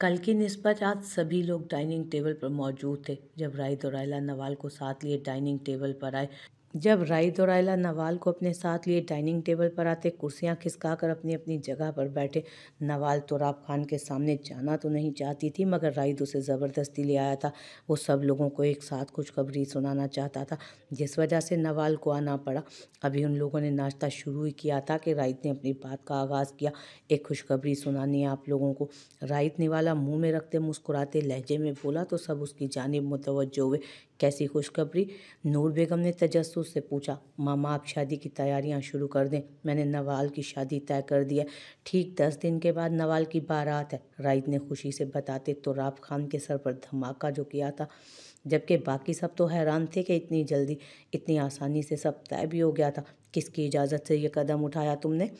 कल की नस्बत आज सभी लोग डाइनिंग टेबल पर मौजूद थे जब राय दौराला नवाल को साथ लिए डाइनिंग टेबल पर आए जब राइद और आयला नवाल को अपने साथ लिए डाइनिंग टेबल पर आते कुर्सियां कर अपनी अपनी जगह पर बैठे नवाल तोराब खान के सामने जाना तो नहीं चाहती थी मगर राइद उसे ज़बरदस्ती ले आया था वो सब लोगों को एक साथ कुछ खबरी सुनाना चाहता था जिस वजह से नवाल को आना पड़ा अभी उन लोगों ने नाश्ता शुरू ही किया था कि राइद ने अपनी बात का आगाज़ किया एक खुशखबरी सुनानी है आप लोगों को राइद ने वाला मुँह में रखते मुस्कुराते लहजे में बोला तो सब उसकी जानब मुतवजो हुए कैसी खुशखबरी नूर बेगम ने तजस्व मकसूद से पूछा मामा आप शादी की तैयारियां शुरू कर दें मैंने नवाल की शादी तय कर दी है ठीक दस दिन के बाद नवाल की बारात है राइत ने खुशी से बताते तो राब खान के सर पर धमाका जो किया था जबकि बाकी सब तो हैरान थे कि इतनी जल्दी इतनी आसानी से सब तय भी हो गया था किसकी इजाज़त से ये कदम उठाया तुमने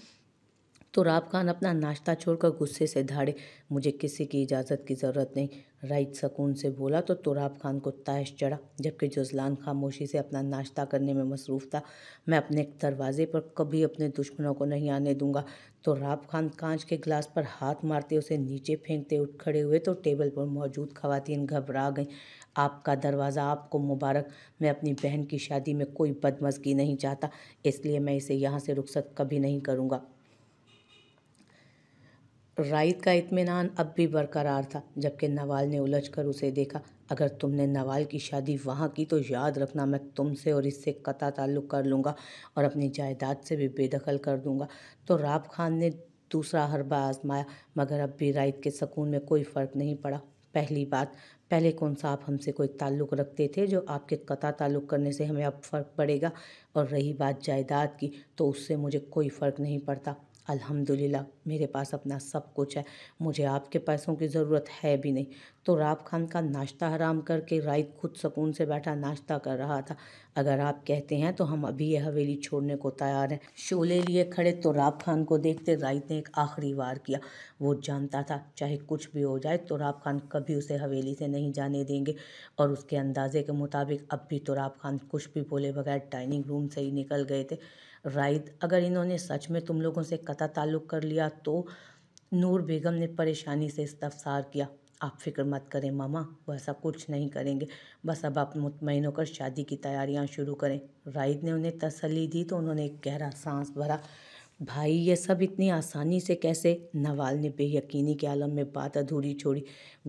तो राब खान अपना नाश्ता छोड़कर गुस्से से धाड़े मुझे किसी की इजाज़त की ज़रूरत नहीं राइट सकून से बोला तो तुराब तो खान को ताश चढ़ा जबकि जुजलान खामोशी से अपना नाश्ता करने में मसरूफ़ था मैं अपने दरवाजे पर कभी अपने दुश्मनों को नहीं आने दूंगा तो राब खान कांच के गिलास पर हाथ मारते उसे नीचे फेंकते उठ खड़े हुए तो टेबल पर मौजूद खवतिन घबरा गईं आपका दरवाज़ा आपको मुबारक मैं अपनी बहन की शादी में कोई बदमजगी नहीं चाहता इसलिए मैं इसे यहाँ से रुख्सत कभी नहीं करूँगा राइत का इतमान अब भी बरकरार था जबकि नवाल ने उलझ कर उसे देखा अगर तुमने नवाल की शादी वहाँ की तो याद रखना मैं तुमसे और इससे कता ताल्लुक़ कर लूँगा और अपनी जायदाद से भी बेदखल कर दूँगा तो राब खान ने दूसरा हरबा आजमाया मगर अब भी राइत के सकून में कोई फ़र्क नहीं पड़ा पहली बात पहले कौन सा आप हमसे कोई ताल्लुक़ रखते थे जो आपके कता ताल्लुक़ करने से हमें अब फ़र्क पड़ेगा और रही बात जायदाद की तो उससे मुझे कोई फ़र्क नहीं पड़ता अल्हम्दुलिल्लाह मेरे पास अपना सब कुछ है मुझे आपके पैसों की ज़रूरत है भी नहीं तो राब खान का नाश्ता हराम करके राइत खुद सुकून से बैठा नाश्ता कर रहा था अगर आप कहते हैं तो हम अभी यह हवेली छोड़ने को तैयार हैं शोले लिए खड़े तो राब खान को देखते राइत ने एक आखिरी वार किया वो जानता था चाहे कुछ भी हो जाए तो राब खान कभी उसे हवेली से नहीं जाने देंगे और उसके अंदाजे के मुताबिक अब भी तो राब खान कुछ भी बोले बगैर डाइनिंग रूम से ही निकल गए थे राइद अगर इन्होंने सच में तुम लोगों से कता ताल्लुक़ कर लिया तो नूर बेगम ने परेशानी से इस्तफसार किया आप फिक्र मत करें मामा वैसा कुछ नहीं करेंगे बस अब आप मुतमिन होकर शादी की तैयारियां शुरू करें राइद ने उन्हें तसली दी तो उन्होंने एक गहरा सांस भरा भाई ये सब इतनी आसानी से कैसे नवाल ने बेयकीनी के आलम में बात अधूरी छोड़ी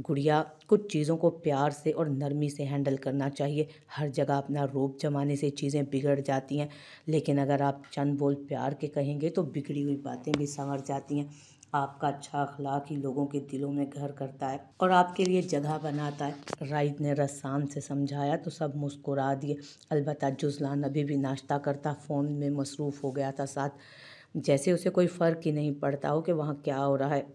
गुड़िया कुछ चीज़ों को प्यार से और नरमी से हैंडल करना चाहिए हर जगह अपना रोब जमाने से चीज़ें बिगड़ जाती हैं लेकिन अगर आप चंद बोल प्यार के कहेंगे तो बिगड़ी हुई बातें भी संवर जाती हैं आपका अच्छा अखलाक ही लोगों के दिलों में घर करता है और आपके लिए जगह बनाता है राइद ने रसान से समझाया तो सब मुस्कुरा दिए अलबत्त जुजलान अभी भी नाश्ता करता फ़ोन में मसरूफ़ हो गया था साथ जैसे उसे कोई फ़र्क ही नहीं पड़ता हो कि वहाँ क्या हो रहा है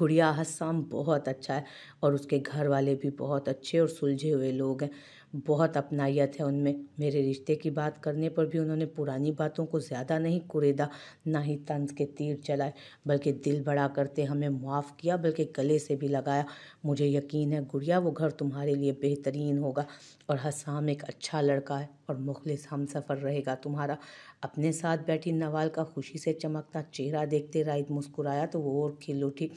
गुड़िया हस्साम बहुत अच्छा है और उसके घर वाले भी बहुत अच्छे और सुलझे हुए लोग हैं बहुत अपनायत है उनमें मेरे रिश्ते की बात करने पर भी उन्होंने पुरानी बातों को ज़्यादा नहीं कुरेदा ना ही तंज के तीर चलाए बल्कि दिल बड़ा करते हमें माफ़ किया बल्कि गले से भी लगाया मुझे यकीन है गुड़िया वो घर तुम्हारे लिए बेहतरीन होगा और हसाम एक अच्छा लड़का है और मुखलिस हम सफ़र रहेगा तुम्हारा अपने साथ बैठी नवाल का खुशी से चमकता चेहरा देखते राइद मुस्कुराया तो वो और खिल उठी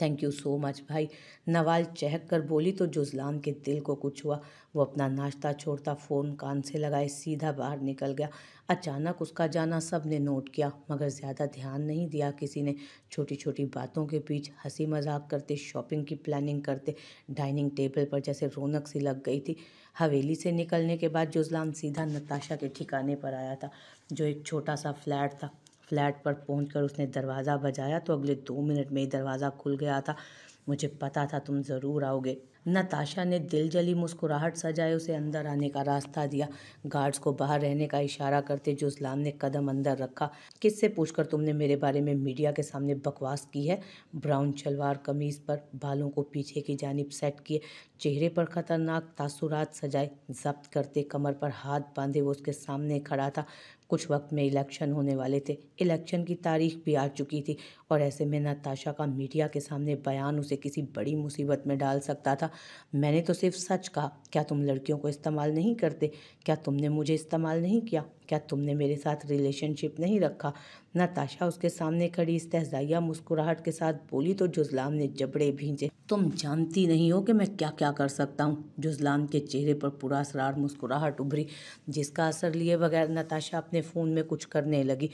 थैंक यू सो मच भाई नवाल चहक कर बोली तो जुजलान के दिल को कुछ हुआ वो अपना नाश्ता छोड़ता फ़ोन कान से लगाए सीधा बाहर निकल गया अचानक उसका जाना सब ने नोट किया मगर ज़्यादा ध्यान नहीं दिया किसी ने छोटी छोटी बातों के बीच हंसी मजाक करते शॉपिंग की प्लानिंग करते डाइनिंग टेबल पर जैसे रौनक सी लग गई थी हवेली से निकलने के बाद जुजलान सीधा नताशा के ठिकाने पर आया था जो एक छोटा सा फ्लैट था फ्लैट पर पहुँच उसने दरवाज़ा बजाया तो अगले दो मिनट में ही दरवाज़ा खुल गया था मुझे पता था तुम ज़रूर आओगे नताशा ने दिल जली मुस्कुराहट सजाए उसे अंदर आने का रास्ता दिया गार्ड्स को बाहर रहने का इशारा करते जुस्लाम ने कदम अंदर रखा किससे पूछकर तुमने मेरे बारे में मीडिया के सामने बकवास की है ब्राउन शलवार कमीज़ पर बालों को पीछे की जानब सेट किए चेहरे पर ख़तरनाक तासुरात सजाए जब्त करते कमर पर हाथ बांधे वो उसके सामने खड़ा था कुछ वक्त में इलेक्शन होने वाले थे इलेक्शन की तारीख भी आ चुकी थी और ऐसे में नताशा का मीडिया के सामने बयान उसे किसी बड़ी मुसीबत में डाल सकता था मैंने तो सिर्फ सच कहा क्या तुम लड़कियों को इस्तेमाल नहीं करते क्या तुमने मुझे इस्तेमाल नहीं किया क्या तुमने मेरे साथ रिलेशनशिप नहीं रखा नताशा उसके सामने खड़ी इस तहजाइया मुस्कुराहट के साथ बोली तो जुजलाम ने जबड़े भींचे तुम जानती नहीं हो कि मैं क्या क्या कर सकता हूँ जुजलाम के चेहरे पर पूरा असरार मुस्कुराहट उभरी जिसका असर लिए बगैर नताशा अपने फ़ोन में कुछ करने लगी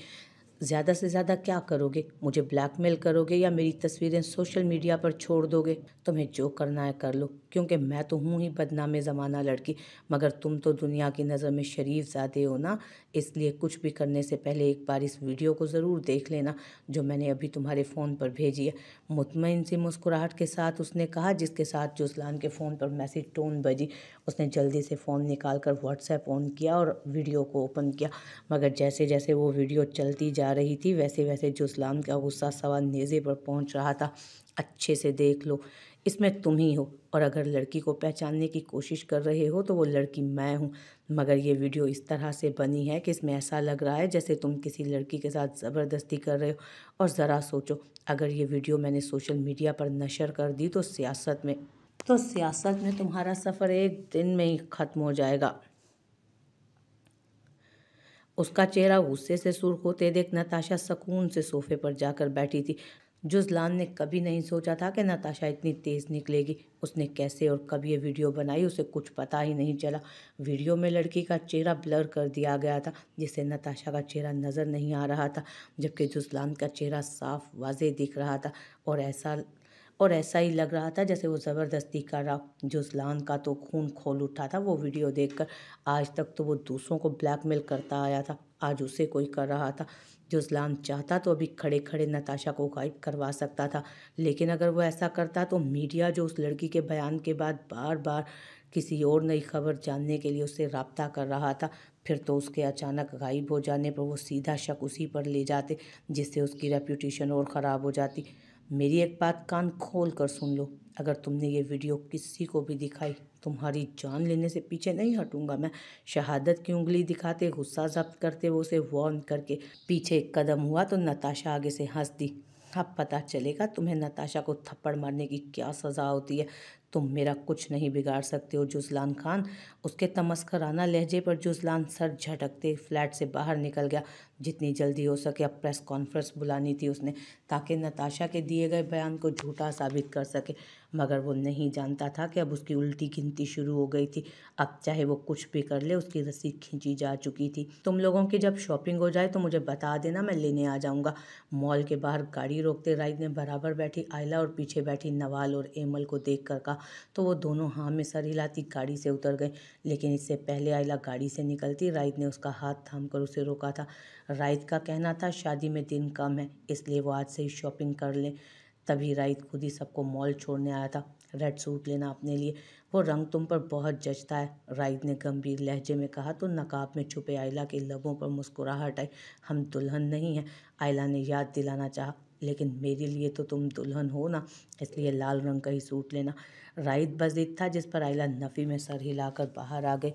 ज़्यादा से ज़्यादा क्या करोगे मुझे ब्लैकमेल करोगे या मेरी तस्वीरें सोशल मीडिया पर छोड़ दोगे तुम्हें जो करना है कर लो क्योंकि मैं तो हूँ ही बदनाम ज़माना लड़की मगर तुम तो दुनिया की नज़र में शरीफ ज़्यादा हो ना इसलिए कुछ भी करने से पहले एक बार इस वीडियो को ज़रूर देख लेना जो मैंने अभी तुम्हारे फ़ोन पर भेजी है मुतमिन सी मुस्कुराहट के साथ उसने कहा जिसके साथ जुसलान के फ़ोन पर मैसेज टोन बजी उसने जल्दी से फ़ोन निकाल कर व्हाट्सएप ऑन किया और वीडियो को ओपन किया मगर जैसे जैसे वो वीडियो चलती जा रही थी वैसे वैसे जुसलाम का गुस्सा सवा नेज़े पर पहुंच रहा था अच्छे से देख लो इसमें तुम ही हो और अगर लड़की को पहचानने की कोशिश कर रहे हो तो वो लड़की मैं हूँ मगर ये वीडियो इस तरह से बनी है कि इसमें ऐसा लग रहा है जैसे तुम किसी लड़की के साथ ज़बरदस्ती कर रहे हो और ज़रा सोचो अगर ये वीडियो मैंने सोशल मीडिया पर नशर कर दी तो सियासत में तो सियासत में तुम्हारा सफ़र एक दिन में ही ख़त्म हो जाएगा उसका चेहरा गुस्से से सुर्ख होते देख नताशा सकून से सोफे पर जाकर बैठी थी जुजलान ने कभी नहीं सोचा था कि नताशा इतनी तेज़ निकलेगी उसने कैसे और कब ये वीडियो बनाई उसे कुछ पता ही नहीं चला वीडियो में लड़की का चेहरा ब्लर कर दिया गया था जिससे नताशा का चेहरा नज़र नहीं आ रहा था जबकि जुजलान का चेहरा साफ वाजे दिख रहा था और ऐसा और ऐसा ही लग रहा था जैसे वो ज़बरदस्ती कर रहा जुजलान का तो खून खोल उठा था वो वीडियो देखकर आज तक तो वो दूसरों को ब्लैकमेल करता आया था आज उसे कोई कर रहा था जुजलान चाहता तो अभी खड़े खड़े नताशा को गायब करवा सकता था लेकिन अगर वो ऐसा करता तो मीडिया जो उस लड़की के बयान के बाद बार बार किसी और नई खबर जानने के लिए उससे रबता कर रहा था फिर तो उसके अचानक गायब हो जाने पर वो सीधा शक उसी पर ले जाते जिससे उसकी रेपूटेशन और ख़राब हो जाती मेरी एक बात कान खोल कर सुन लो अगर तुमने ये वीडियो किसी को भी दिखाई तुम्हारी जान लेने से पीछे नहीं हटूंगा मैं शहादत की उंगली दिखाते गुस्सा जब्त करते वो उसे वार्न करके पीछे एक कदम हुआ तो नताशा आगे से हंस दी अब पता चलेगा तुम्हें नताशा को थप्पड़ मारने की क्या सज़ा होती है तुम मेरा कुछ नहीं बिगाड़ सकते हो जुजलान खान उसके तमस्कराना लहजे पर जुजलान सर झटकते फ्लैट से बाहर निकल गया जितनी जल्दी हो सके अब प्रेस कॉन्फ्रेंस बुलानी थी उसने ताकि नताशा के दिए गए बयान को झूठा साबित कर सके मगर वो नहीं जानता था कि अब उसकी उल्टी गिनती शुरू हो गई थी अब चाहे वो कुछ भी कर ले उसकी रसीद खींची जा चुकी थी तुम लोगों की जब शॉपिंग हो जाए तो मुझे बता देना मैं लेने आ जाऊँगा मॉल के बाहर गाड़ी रोकते राइद ने बराबर बैठी आयला और पीछे बैठी नवाल और एमल को देख कर कहा तो वो दोनों हाँ में सर हिलाती गाड़ी से उतर गए लेकिन इससे पहले आयला गाड़ी से निकलती राइद ने उसका हाथ थाम कर उसे रोका था राइद का कहना था शादी में दिन कम है इसलिए वो आज से ही शॉपिंग कर लें तभी राइत खुद ही सबको मॉल छोड़ने आया था रेड सूट लेना अपने लिए वो रंग तुम पर बहुत जचता है राइत ने गंभीर लहजे में कहा तो नकाब में छुपे आयला के लबों पर मुस्कुराहट आई हम दुल्हन नहीं हैं आयला ने याद दिलाना चाहा लेकिन मेरे लिए तो तुम दुल्हन हो ना इसलिए लाल रंग का ही सूट लेना राइत बस था जिस पर आयला नफ़ी में सर हिलाकर बाहर आ गए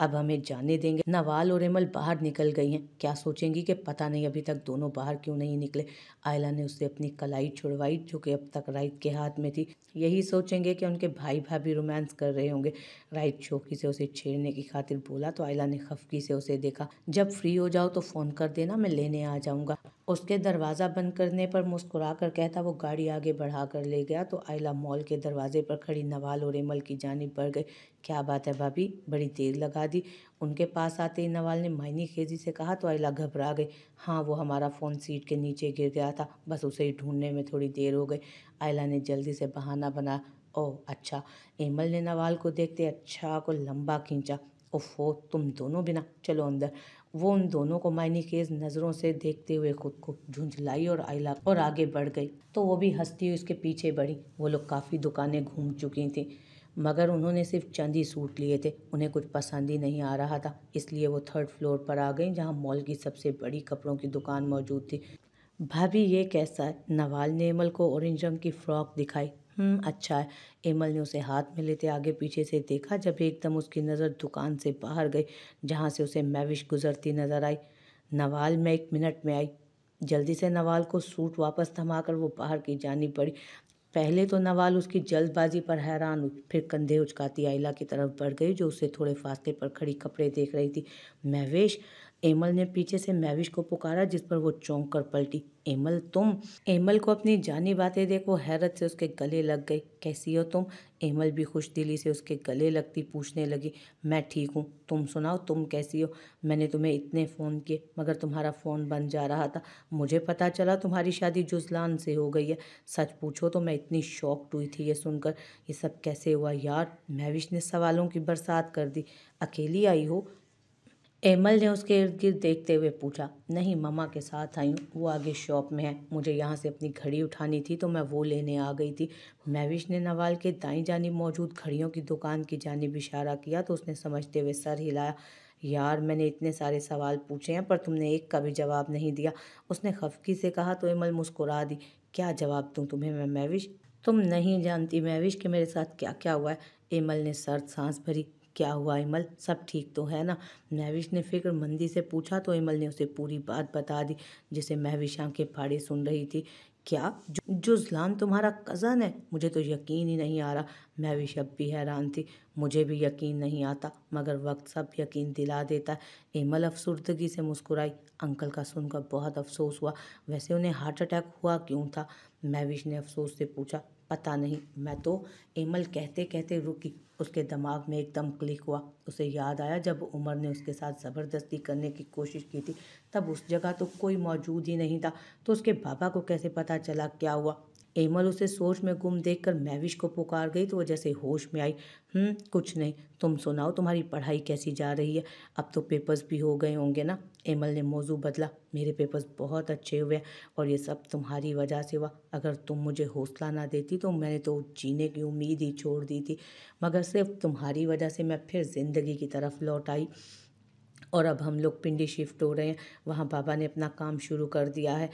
अब हमें जाने देंगे नवाल और एमल बाहर निकल गई हैं क्या सोचेंगी कि पता नहीं अभी तक दोनों बाहर क्यों नहीं निकले आयला ने उससे अपनी कलाई छुड़वाई जो कि अब तक राइट के हाथ में थी यही सोचेंगे कि उनके भाई भाभी रोमांस कर रहे होंगे राइट शौकी से उसे छेड़ने की खातिर बोला तो आयला ने खफकी से उसे देखा जब फ्री हो जाओ तो फ़ोन कर देना मैं लेने आ जाऊँगा उसके दरवाज़ा बंद करने पर मुस्कुरा कर कहता वो गाड़ी आगे बढ़ा कर ले गया तो आयला मॉल के दरवाजे पर खड़ी नवाल और एमल की जानब बढ़ गई क्या बात है भाभी बड़ी देर लगा दी उनके पास आते ही नवाल ने मायनी खेजी से कहा तो आयला घबरा गई हाँ वो हमारा फ़ोन सीट के नीचे गिर गया था बस उसे ही ढूंढने में थोड़ी देर हो गई आयला ने जल्दी से बहाना बना ओ अच्छा एमल ने नवाल को देखते अच्छा को लंबा खींचा ओफो तुम दोनों बिना चलो अंदर वो उन दोनों को मायनेखेज नज़रों से देखते हुए खुद को झुंझलाई और आईला और आगे बढ़ गई तो वो भी हंसती हुई उसके पीछे बढ़ी वो लोग काफ़ी दुकानें घूम चुकी थीं मगर उन्होंने सिर्फ चंद ही सूट लिए थे उन्हें कुछ पसंद ही नहीं आ रहा था इसलिए वो थर्ड फ्लोर पर आ गई जहाँ मॉल की सबसे बड़ी कपड़ों की दुकान मौजूद थी भाभी ये कैसा है नवाल ने अमल को ऑरेंज रंग की फ्रॉक दिखाई हम्म, अच्छा है एमल ने उसे हाथ में लेते आगे पीछे से देखा जब एकदम उसकी नज़र दुकान से बाहर गई जहाँ से उसे मैविश गुजरती नज़र आई नवाल में एक मिनट में आई जल्दी से नवाल को सूट वापस थमाकर वो बाहर की जानी पड़ी पहले तो नवाल उसकी जल्दबाजी पर हैरान हुई फिर कंधे उचकाती आइला की तरफ बढ़ गई जो उसे थोड़े फासले पर खड़ी कपड़े देख रही थी महवेश एमल ने पीछे से मैविश को पुकारा जिस पर वो चौंक कर पलटी एमल तुम एमल को अपनी जानी बातें देख वो हैरत से उसके गले लग गई कैसी हो तुम एमल भी खुश दिली से उसके गले लगती पूछने लगी मैं ठीक हूँ तुम सुनाओ तुम कैसी हो मैंने तुम्हें इतने फ़ोन किए मगर तुम्हारा फ़ोन बन जा रहा था मुझे पता चला तुम्हारी शादी जुजलान से हो गई है सच पूछो तो मैं इतनी शौक हुई थी ये सुनकर ये सब कैसे हुआ यार महविश ने सवालों की बरसात कर दी अकेली आई हो एमल ने उसके इर्द गिर्द देखते हुए पूछा नहीं ममा के साथ आई हूँ वो आगे शॉप में है मुझे यहाँ से अपनी घड़ी उठानी थी तो मैं वो लेने आ गई थी महविश ने नवाल के दाई जानी मौजूद घड़ियों की दुकान की जानब इशारा किया तो उसने समझते हुए सर हिलाया यार मैंने इतने सारे सवाल पूछे हैं पर तुमने एक का भी जवाब नहीं दिया उसने खफकी से कहा तो एमल मुस्कुरा दी क्या जवाब दूँ तुम्हें मैं महविश तुम नहीं जानती महविश कि मेरे साथ क्या क्या हुआ है एमल ने सर्द सांस भरी क्या हुआ इमल सब ठीक तो है ना महविश ने फिक्र मंदी से पूछा तो इमल ने उसे पूरी बात बता दी जिसे महविश आंखें फाड़े सुन रही थी क्या जो जुजलान तुम्हारा कज़न है मुझे तो यकीन ही नहीं आ रहा मैं भी शब भी हैरान थी मुझे भी यकीन नहीं आता मगर वक्त सब यकीन दिला देता है एमल अफसरदगी से मुस्कुराई अंकल का सुनकर बहुत अफसोस हुआ वैसे उन्हें हार्ट अटैक हुआ क्यों था महविश ने अफसोस से पूछा पता नहीं मैं तो एमल कहते कहते रुकी उसके दिमाग में एकदम क्लिक हुआ उसे याद आया जब उमर ने उसके साथ ज़बरदस्ती करने की कोशिश की थी तब उस जगह तो कोई मौजूद ही नहीं था तो उसके बाबा को कैसे पता चला क्या हुआ एमल उसे सोच में गुम देखकर मैविश को पुकार गई तो वह जैसे होश में आई हम्म कुछ नहीं तुम सुनाओ तुम्हारी पढ़ाई कैसी जा रही है अब तो पेपर्स भी हो गए होंगे ना एमल ने मौजू बदला मेरे पेपर्स बहुत अच्छे हुए और ये सब तुम्हारी वजह से हुआ अगर तुम मुझे हौसला ना देती तो मैंने तो जीने की उम्मीद ही छोड़ दी थी मगर सिर्फ तुम्हारी वजह से मैं फिर ज़िंदगी की तरफ लौट आई और अब हम लोग पिंडी शिफ्ट हो रहे हैं वहाँ बाबा ने अपना काम शुरू कर दिया है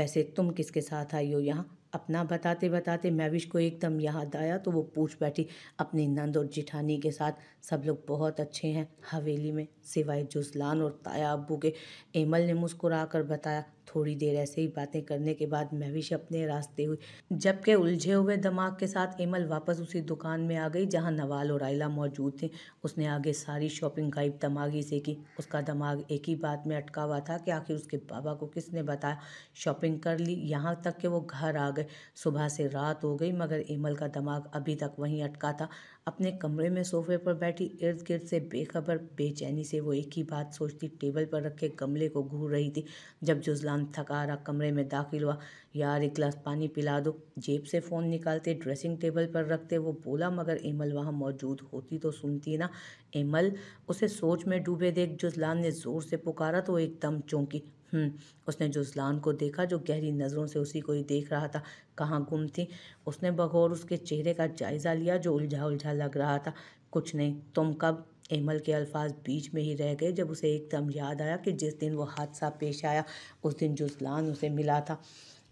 वैसे तुम किसके साथ आई हो यहाँ अपना बताते बताते मैविश को एकदम याद आया तो वो पूछ बैठी अपनी नंद और जिठानी के साथ सब लोग बहुत अच्छे हैं हवेली में सिवाय जुजलान और ताया अबू के एमल ने मुस्कुरा कर बताया थोड़ी देर ऐसे ही बातें करने के बाद महविश अपने रास्ते हुई जबकि उलझे हुए दिमाग के साथ एमल वापस उसी दुकान में आ गई जहां नवाल और आयला मौजूद थे उसने आगे सारी शॉपिंग गाइब दमागी से की उसका दिमाग एक ही बात में अटका हुआ था कि आखिर उसके बाबा को किसने बताया शॉपिंग कर ली यहाँ तक कि वो घर आ गए सुबह से रात हो गई मगर एमल का दिमाग अभी तक वहीं अटका था अपने कमरे में सोफे पर बैठी इर्द गिर्द से बेखबर बेचैनी से वो एक ही बात सोचती टेबल पर रखे गमले को घूर रही थी जब जुजलान रहा कमरे में दाखिल हुआ यार एक गिलास पानी पिला दो जेब से फ़ोन निकालते ड्रेसिंग टेबल पर रखते वो बोला मगर एमल वहाँ मौजूद होती तो सुनती ना एमल उसे सोच में डूबे देख जुजलान ने ज़ोर से पुकारा तो एकदम चौंकी हम्म, उसने जुजलान को देखा जो गहरी नज़रों से उसी को ही देख रहा था कहाँ गुम थी उसने बगौर उसके चेहरे का जायज़ा लिया जो उलझा उलझा लग रहा था कुछ नहीं तुम कब एमल के अल्फाज बीच में ही रह गए जब उसे एकदम याद आया कि जिस दिन वो हादसा पेश आया उस दिन जुजलान उसे मिला था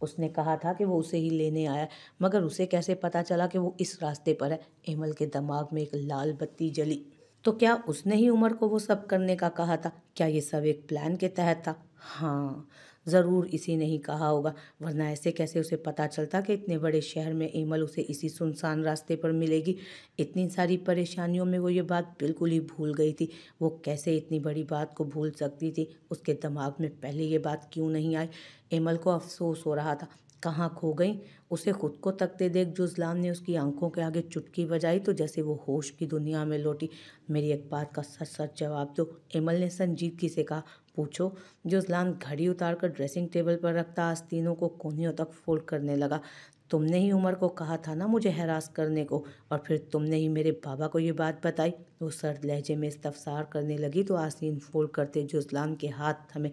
उसने कहा था कि वो उसे ही लेने आया मगर उसे कैसे पता चला कि वो इस रास्ते पर है एमल के दिमाग में एक लाल बत्ती जली तो क्या उसने ही उमर को वो सब करने का कहा था क्या ये सब एक प्लान के तहत था हाँ ज़रूर इसी ने ही कहा होगा वरना ऐसे कैसे उसे पता चलता कि इतने बड़े शहर में एमल उसे इसी सुनसान रास्ते पर मिलेगी इतनी सारी परेशानियों में वो ये बात बिल्कुल ही भूल गई थी वो कैसे इतनी बड़ी बात को भूल सकती थी उसके दिमाग में पहले ये बात क्यों नहीं आई एमल को अफसोस हो रहा था कहाँ खो गई उसे खुद को तकते देख जुजलान ने उसकी आंखों के आगे चुटकी बजाई तो जैसे वो होश की दुनिया में लौटी मेरी एक बात का सच सच जवाब दो एमल ने संजीदगी से कहा पूछो जुजलान घड़ी उतार कर ड्रेसिंग टेबल पर रखता आस्तीनों को कोनियों तक फोल्ड करने लगा तुमने ही उमर को कहा था ना मुझे हैरास करने को और फिर तुमने ही मेरे बाबा को ये बात बताई वो सर्द लहजे में इस्तफसार करने लगी तो आस्तीन फोल्ड करते जुजलान के हाथ थमे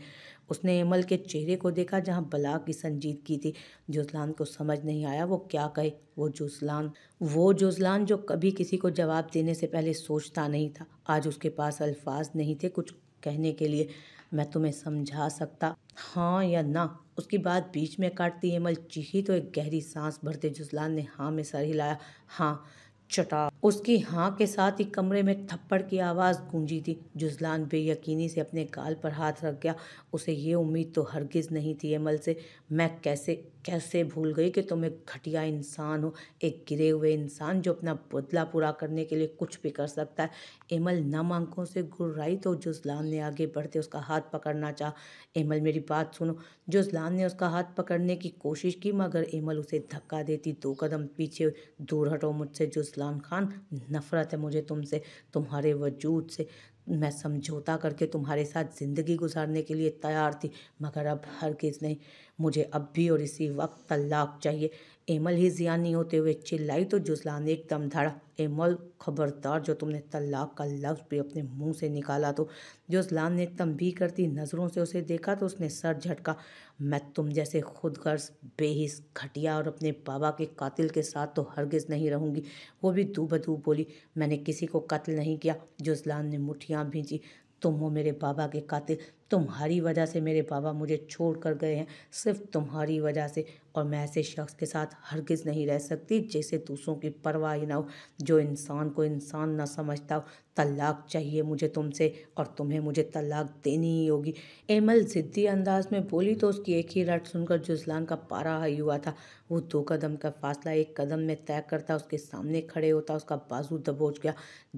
उसने एमल के चेहरे को देखा जहाँ बला की संजीदगी थी जुजलान को समझ नहीं आया वो क्या कहे वो जुजलान वो जुजलान जो कभी किसी को जवाब देने से पहले सोचता नहीं था आज उसके पास अल्फाज नहीं थे कुछ कहने के लिए मैं तुम्हें समझा सकता हाँ या ना उसकी बात बीच में काटती एमल चीखी तो एक गहरी सांस भरते जुजलान ने हाँ में सर हिलाया हाँ चटा उसकी हाँ के साथ ही कमरे में थप्पड़ की आवाज़ गूंजी थी जुजलान बेयकीनी से अपने गाल पर हाथ रख गया उसे ये उम्मीद तो हरगिज़ नहीं थी अमल से मैं कैसे कैसे भूल गई कि तुम एक घटिया इंसान हो एक गिरे हुए इंसान जो अपना बदला पूरा करने के लिए कुछ भी कर सकता है एमल नम आंखों से गुर्राई तो जुजलान ने आगे बढ़ते उसका हाथ पकड़ना चाह एमल मेरी बात सुनो जुजलान ने उसका हाथ पकड़ने की कोशिश की मगर एमल उसे धक्का देती दो कदम पीछे दूर हटो मुझसे जुजलान खान नफरत है मुझे तुमसे तुम्हारे वजूद से मैं समझौता करके तुम्हारे साथ ज़िंदगी गुजारने के लिए तैयार थी मगर अब हर किस नहीं मुझे अब भी और इसी वक्त तलाक चाहिए एमल ही जिया नहीं होते हुए चिल्लाई तो ने एकदम धड़ा एमल खबरदार जो तुमने तलाक का लफ्ज़ भी अपने मुंह से निकाला तो जुजलान ने तंबी करती नज़रों से उसे देखा तो उसने सर झटका मैं तुम जैसे खुदगर्ज बेहिस घटिया और अपने बाबा के कातिल के साथ तो हरगिज़ नहीं रहूँगी वो भी दू बदू बोली मैंने किसी को कत्ल नहीं किया जुजलान ने मुठियाँ भींची तुम हो मेरे बाबा के कातिल तुम्हारी वजह से मेरे बाबा मुझे छोड़ कर गए हैं सिर्फ तुम्हारी वजह से और मैं ऐसे शख्स के साथ हरगिज़ नहीं रह सकती जैसे दूसरों की परवाह ही ना हो जो इंसान को इंसान ना समझता हो तलाक चाहिए मुझे तुमसे और तुम्हें मुझे तलाक देनी ही होगी एमल ज़िद्दी अंदाज में बोली तो उसकी एक ही रट सुनकर जुजलान का पारा हाई हुआ था वो दो कदम का फासला एक कदम में तय करता उसके सामने खड़े होता उसका बाजू दबोच गया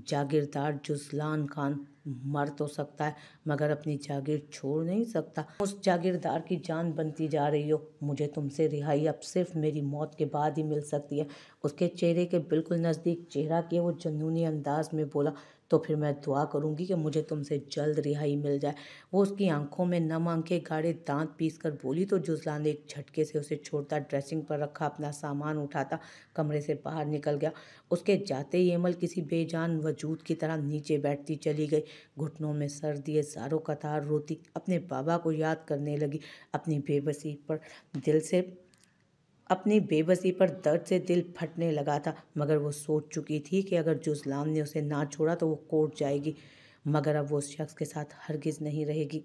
जागीरदार जुजलान खान मर तो सकता है मगर अपनी जागीर छोड़ नहीं सकता उस जागीरदार की जान बनती जा रही हो मुझे तुमसे रिहाई अब सिर्फ मेरी मौत के बाद ही मिल सकती है उसके चेहरे के बिल्कुल नज़दीक चेहरा किए वो जनूनी अंदाज में बोला तो फिर मैं दुआ करूँगी कि मुझे तुमसे जल्द रिहाई मिल जाए वो उसकी आंखों में नम आंखें गाड़े दांत पीस कर बोली तो जुजला ने एक झटके से उसे छोड़ता ड्रेसिंग पर रखा अपना सामान उठाता कमरे से बाहर निकल गया उसके जाते ही अमल किसी बेजान वजूद की तरह नीचे बैठती चली गई घुटनों में सर दिए सारों कतार रोती अपने बाबा को याद करने लगी अपनी बेबसी पर दिल से अपनी बेबसी पर दर्द से दिल फटने लगा था मगर वो सोच चुकी थी कि अगर जुजलाम ने उसे ना छोड़ा तो वो कोर्ट जाएगी मगर अब वो उस शख्स के साथ हरगिज़ नहीं रहेगी